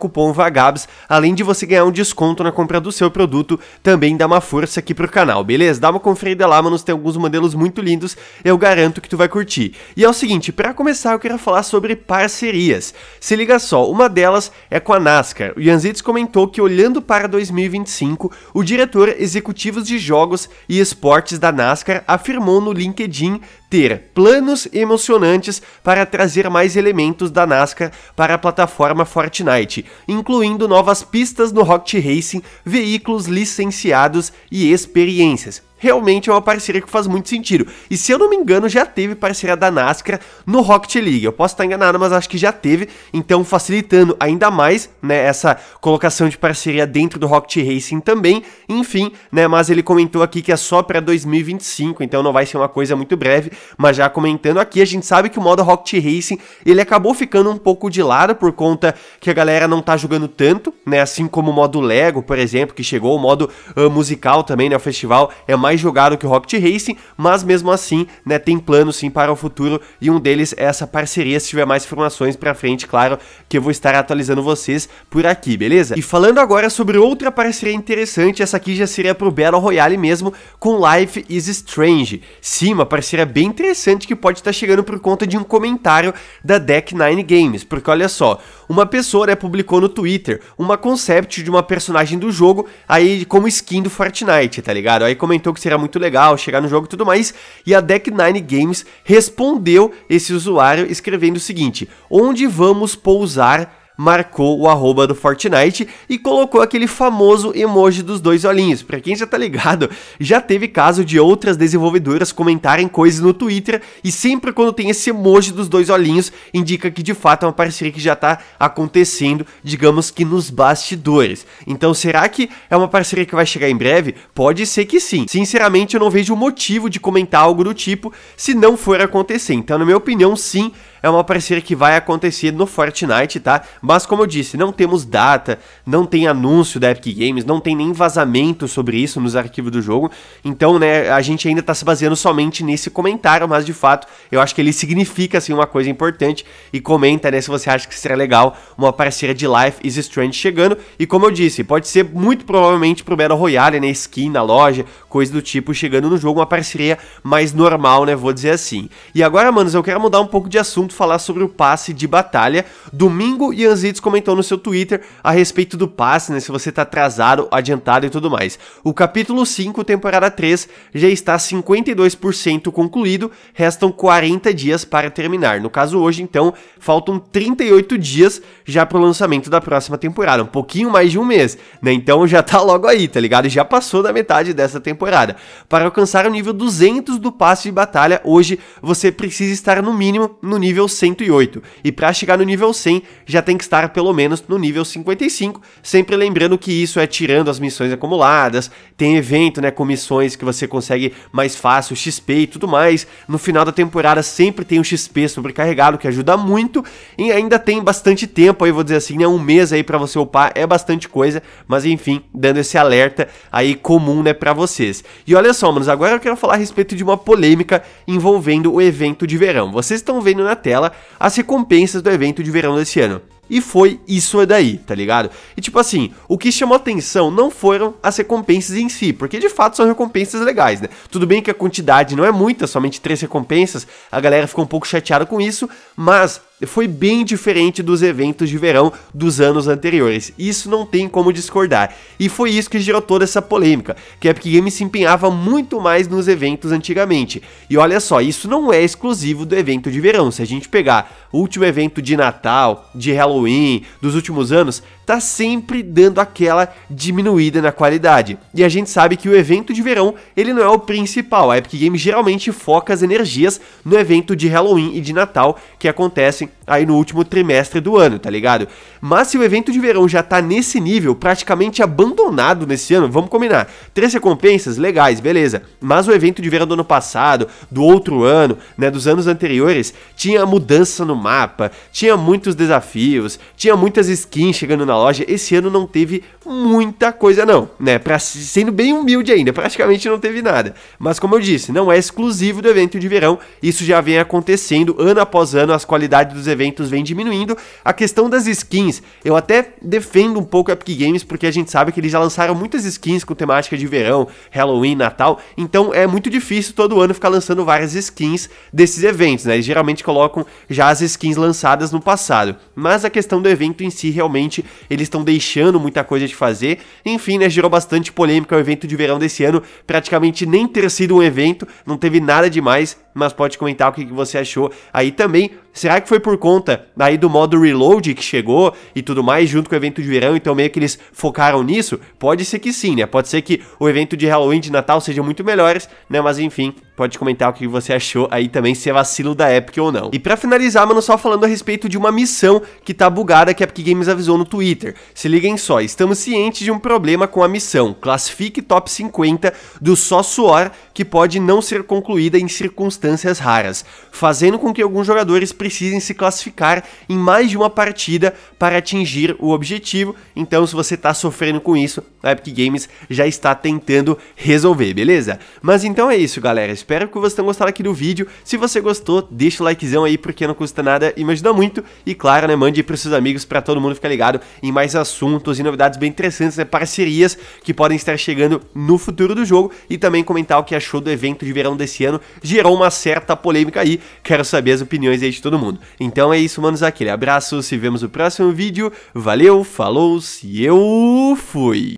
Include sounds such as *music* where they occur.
cupom VAGABS, além de você ganhar um desconto na compra do seu produto, também dá uma força aqui pro canal, beleza? Dá uma conferida lá, mano, tem alguns modelos muito lindos, eu garanto que tu vai curtir. E é o seguinte, para começar eu quero falar sobre parcerias. Se liga só, uma delas é com a NASCAR. O Yanzides comentou que olhando para 2025, o diretor executivo de jogos e esportes da NASCAR afirmou no LinkedIn ter planos emocionantes para trazer mais elementos da NASCAR para a plataforma Fortnite incluindo novas pistas no Rocket Racing, veículos licenciados e experiências realmente é uma parceria que faz muito sentido. E se eu não me engano, já teve parceria da NASCAR no Rocket League. Eu posso estar enganado, mas acho que já teve. Então, facilitando ainda mais, né, essa colocação de parceria dentro do Rocket Racing também. Enfim, né, mas ele comentou aqui que é só para 2025, então não vai ser uma coisa muito breve, mas já comentando aqui, a gente sabe que o modo Rocket Racing, ele acabou ficando um pouco de lado por conta que a galera não tá jogando tanto, né, assim como o modo Lego, por exemplo, que chegou, o modo uh, musical também, né, o festival é mais mais jogado que o Rocket Racing, mas mesmo assim, né, tem planos sim para o futuro e um deles é essa parceria. Se tiver mais informações para frente, claro, que eu vou estar atualizando vocês por aqui, beleza? E falando agora sobre outra parceria interessante, essa aqui já seria pro Battle Royale mesmo, com Life is Strange. Sim, uma parceria bem interessante que pode estar tá chegando por conta de um comentário da Deck Nine Games, porque olha só, uma pessoa né, publicou no Twitter uma concept de uma personagem do jogo aí como skin do Fortnite, tá ligado? Aí comentou que seria muito legal chegar no jogo e tudo mais, e a Deck9 Games respondeu esse usuário escrevendo o seguinte: "Onde vamos pousar marcou o arroba do Fortnite e colocou aquele famoso emoji dos dois olhinhos. Para quem já tá ligado, já teve caso de outras desenvolvedoras comentarem coisas no Twitter e sempre quando tem esse emoji dos dois olhinhos, indica que de fato é uma parceria que já tá acontecendo, digamos que nos bastidores. Então será que é uma parceria que vai chegar em breve? Pode ser que sim. Sinceramente, eu não vejo motivo de comentar algo do tipo se não for acontecer. Então, na minha opinião, sim, é uma parceria que vai acontecer no Fortnite, tá? Mas como eu disse, não temos data, não tem anúncio da Epic Games, não tem nem vazamento sobre isso nos arquivos do jogo. Então, né, a gente ainda tá se baseando somente nesse comentário, mas de fato, eu acho que ele significa assim uma coisa importante e comenta, né, se você acha que seria legal uma parceria de Life is Strange chegando. E como eu disse, pode ser muito provavelmente pro Battle Royale, né, skin na loja, coisa do tipo chegando no jogo, uma parceria mais normal, né, vou dizer assim. E agora, manos, eu quero mudar um pouco de assunto assunto falar sobre o passe de batalha. Domingo, Yanzides comentou no seu Twitter a respeito do passe, né, se você tá atrasado, adiantado e tudo mais. O capítulo 5, temporada 3, já está 52% concluído, restam 40 dias para terminar. No caso hoje, então, faltam 38 dias já pro lançamento da próxima temporada, um pouquinho mais de um mês, né? Então já tá logo aí, tá ligado? Já passou da metade dessa temporada. Para alcançar o nível 200 do passe de batalha, hoje você precisa estar no mínimo no nível nível 108. E para chegar no nível 100, já tem que estar pelo menos no nível 55, sempre lembrando que isso é tirando as missões acumuladas, tem evento, né, com missões que você consegue mais fácil XP e tudo mais. No final da temporada sempre tem um XP sobrecarregado que ajuda muito e ainda tem bastante tempo aí, vou dizer assim, né, um mês aí para você upar, é bastante coisa, mas enfim, dando esse alerta aí comum, né, para vocês. E olha só, manos, agora eu quero falar a respeito de uma polêmica envolvendo o evento de verão. Vocês estão vendo na tela tela as recompensas do evento de verão desse ano. E foi isso daí, tá ligado? E tipo assim, o que chamou atenção não foram as recompensas em si, porque de fato são recompensas legais, né? Tudo bem que a quantidade não é muita, somente três recompensas, a galera ficou um pouco chateada com isso, mas foi bem diferente dos eventos de verão dos anos anteriores. Isso não tem como discordar. E foi isso que gerou toda essa polêmica, que a Epic Games se empenhava muito mais nos eventos antigamente. E olha só, isso não é exclusivo do evento de verão. Se a gente pegar o último evento de Natal, de Halloween, dos últimos anos, tá sempre dando aquela diminuída na qualidade. E a gente sabe que o evento de verão, ele não é o principal. A Epic Games geralmente foca as energias no evento de Halloween e de Natal que acontecem aí no último trimestre do ano, tá ligado? Mas se o evento de verão já tá nesse nível, praticamente abandonado nesse ano, vamos combinar. Três recompensas, legais, beleza. Mas o evento de verão do ano passado, do outro ano, né, dos anos anteriores, tinha mudança no mapa, tinha muitos desafios, tinha muitas skins chegando na loja. Esse ano não teve muita coisa não, né? Pra, sendo bem humilde ainda, *laughs* praticamente não teve nada. Mas como eu disse, não é exclusivo do evento de verão, isso já vem acontecendo ano após ano, as qualidades dos eventos eventos vem diminuindo. A questão das skins, eu até defendo um pouco a Epic Games, porque a gente sabe que eles já lançaram muitas skins com temática de verão, Halloween, Natal, então é muito difícil todo ano ficar lançando várias skins desses eventos, né? Eles geralmente colocam já as skins lançadas no passado. Mas a questão do evento em si, realmente, eles estão deixando muita coisa de fazer. Enfim, né, gerou bastante polêmica o evento de verão desse ano, praticamente nem ter sido um evento, não teve nada demais, mas pode comentar o que, você achou aí também. Será que foi por conta aí do modo reload que chegou e tudo mais junto com o evento de verão, então meio que eles focaram nisso? Pode ser que sim, né? Pode ser que o evento de Halloween de Natal seja muito melhores, né? Mas enfim, pode comentar o que você achou aí também, se é vacilo da Epic ou não. E para finalizar, mano, só falando a respeito de uma missão que tá bugada que a Epic Games avisou no Twitter. Se liguem só, estamos cientes de um problema com a missão. Classifique top 50 do só suor que pode não ser concluída em circunstâncias raras, fazendo com que alguns jogadores precisem se classificar em mais de uma partida para atingir o objetivo. Então, se você tá sofrendo com isso, a Epic Games já está tentando resolver, beleza? Mas então é isso, galera espero que vocês tenham gostado aqui do vídeo. Se você gostou, deixa o likezão aí, porque não custa nada e me ajuda muito. E claro, né, mande aí pros seus amigos para todo mundo ficar ligado em mais assuntos e novidades bem interessantes, né, parcerias que podem estar chegando no futuro do jogo e também comentar o que achou do evento de verão desse ano. Gerou uma certa polêmica aí, quero saber as opiniões aí de todo mundo. Então é isso, manos, aquele abraço, se vemos no próximo vídeo. Valeu, falou, se eu fui!